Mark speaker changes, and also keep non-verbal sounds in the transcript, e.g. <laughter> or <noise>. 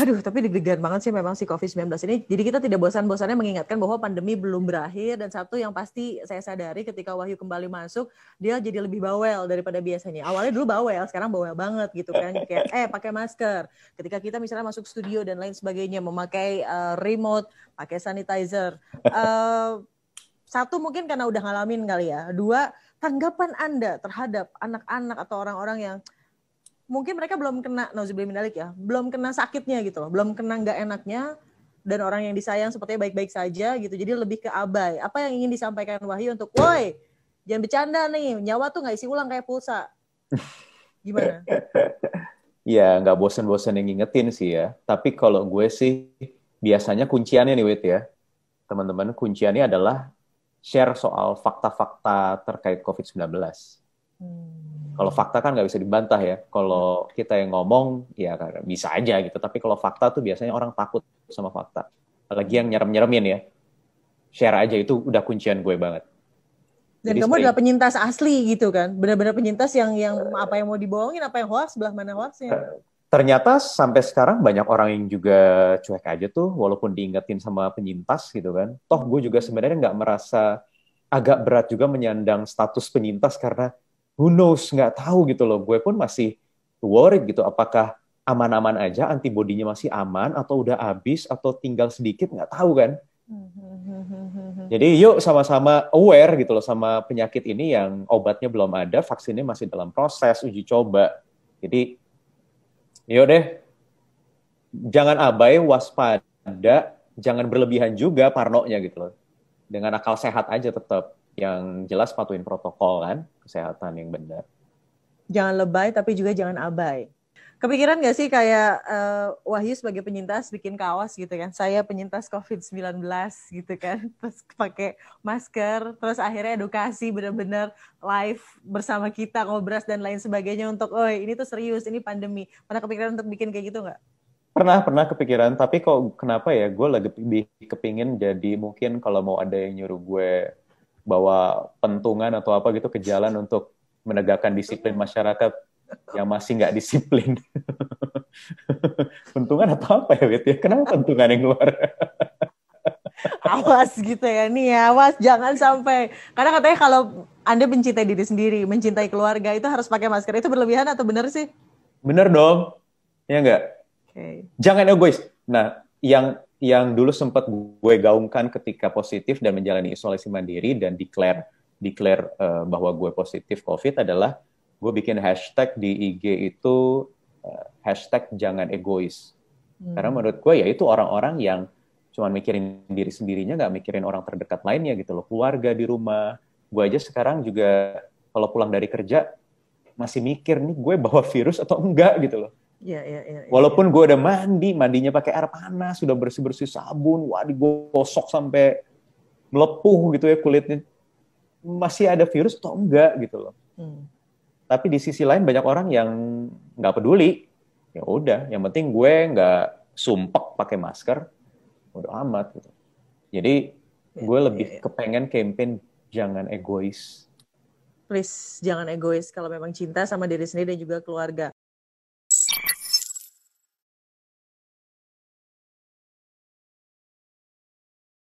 Speaker 1: Aduh, tapi deg-degan banget sih memang si COVID-19 ini. Jadi kita tidak bosan-bosannya mengingatkan bahwa pandemi belum berakhir dan satu yang pasti saya sadari ketika Wahyu kembali masuk, dia jadi lebih bawel daripada biasanya. Awalnya dulu bawel, sekarang bawel banget gitu kan. Kayak eh pakai masker. Ketika kita misalnya masuk studio dan lain sebagainya memakai uh, remote, pakai sanitizer. Uh, satu mungkin karena udah ngalamin kali ya. Dua, tanggapan Anda terhadap anak-anak atau orang-orang yang mungkin mereka belum kena nauzubillah minalik ya, belum kena sakitnya gitu loh, belum kena nggak enaknya dan orang yang disayang sepertinya baik-baik saja gitu. Jadi lebih ke abai. Apa yang ingin disampaikan Wahyu untuk, woi jangan bercanda nih, nyawa tuh nggak isi ulang kayak pulsa. <laughs> Gimana?
Speaker 2: ya nggak bosen-bosen yang ngingetin sih ya. Tapi kalau gue sih biasanya kunciannya nih wait ya. Teman-teman kunciannya adalah share soal fakta-fakta terkait COVID-19 Hmm. Kalau fakta kan nggak bisa dibantah ya. Kalau kita yang ngomong ya bisa aja gitu. Tapi kalau fakta tuh biasanya orang takut sama fakta. Apalagi yang nyerem-nyeremin ya. Share aja itu udah kuncian gue banget. Dan Jadi kamu adalah
Speaker 1: penyintas asli gitu kan? Benar-benar penyintas yang yang apa yang mau dibohongin, apa yang hoax, sebelah mana hoaxnya? Eh,
Speaker 2: ternyata sampai sekarang banyak orang yang juga cuek aja tuh, walaupun diingetin sama penyintas gitu kan. Toh gue juga sebenarnya nggak merasa agak berat juga menyandang status penyintas karena who knows nggak tahu gitu loh gue pun masih worried gitu apakah aman-aman aja antibodinya masih aman atau udah habis atau tinggal sedikit nggak tahu kan jadi yuk sama-sama aware gitu loh sama penyakit ini yang obatnya belum ada, vaksinnya masih dalam proses uji coba. Jadi yuk deh, jangan abai, waspada, jangan berlebihan juga parnonya gitu loh. Dengan akal sehat aja tetap yang jelas patuhin protokol kan kesehatan yang benar
Speaker 1: jangan lebay tapi juga jangan abai kepikiran nggak sih kayak uh, Wahyu sebagai penyintas bikin kaos gitu kan saya penyintas COVID-19 gitu kan <laughs> terus pakai masker terus akhirnya edukasi benar-benar live bersama kita ngobras dan lain sebagainya untuk oh ini tuh serius ini pandemi pernah kepikiran untuk bikin kayak gitu nggak
Speaker 2: pernah pernah kepikiran tapi kok kenapa ya gue lagi kepingin jadi mungkin kalau mau ada yang nyuruh gue bawa pentungan atau apa gitu ke jalan untuk menegakkan disiplin masyarakat yang masih nggak disiplin. <laughs> pentungan atau apa ya, Wit? Ya, kenapa pentungan yang keluar? <laughs>
Speaker 1: awas gitu ya nih ya, awas jangan sampai. Karena katanya kalau Anda mencintai diri sendiri, mencintai keluarga itu harus pakai masker. Itu berlebihan atau benar sih?
Speaker 2: Benar dong. Ya enggak? Okay. Jangan egois. Nah, yang yang dulu sempat gue gaungkan ketika positif dan menjalani isolasi mandiri dan declare declare uh, bahwa gue positif COVID adalah gue bikin hashtag di IG itu uh, hashtag jangan egois. Hmm. Karena menurut gue ya itu orang-orang yang cuma mikirin diri sendirinya, nggak mikirin orang terdekat lainnya gitu loh, keluarga di rumah. Gue aja sekarang juga kalau pulang dari kerja masih mikir nih gue bawa virus atau enggak gitu loh.
Speaker 1: Ya, ya, ya, ya,
Speaker 2: Walaupun gue udah mandi, mandinya pakai air panas, sudah bersih bersih sabun, wah digosok sampai melepuh gitu ya kulitnya, masih ada virus atau enggak gitu loh. Hmm. Tapi di sisi lain banyak orang yang nggak peduli, ya udah, yang penting gue nggak sumpek pakai masker, udah amat gitu. Jadi ya, gue lebih ya, ya. kepengen campaign jangan egois.
Speaker 1: Please jangan egois kalau memang cinta sama diri sendiri dan juga keluarga.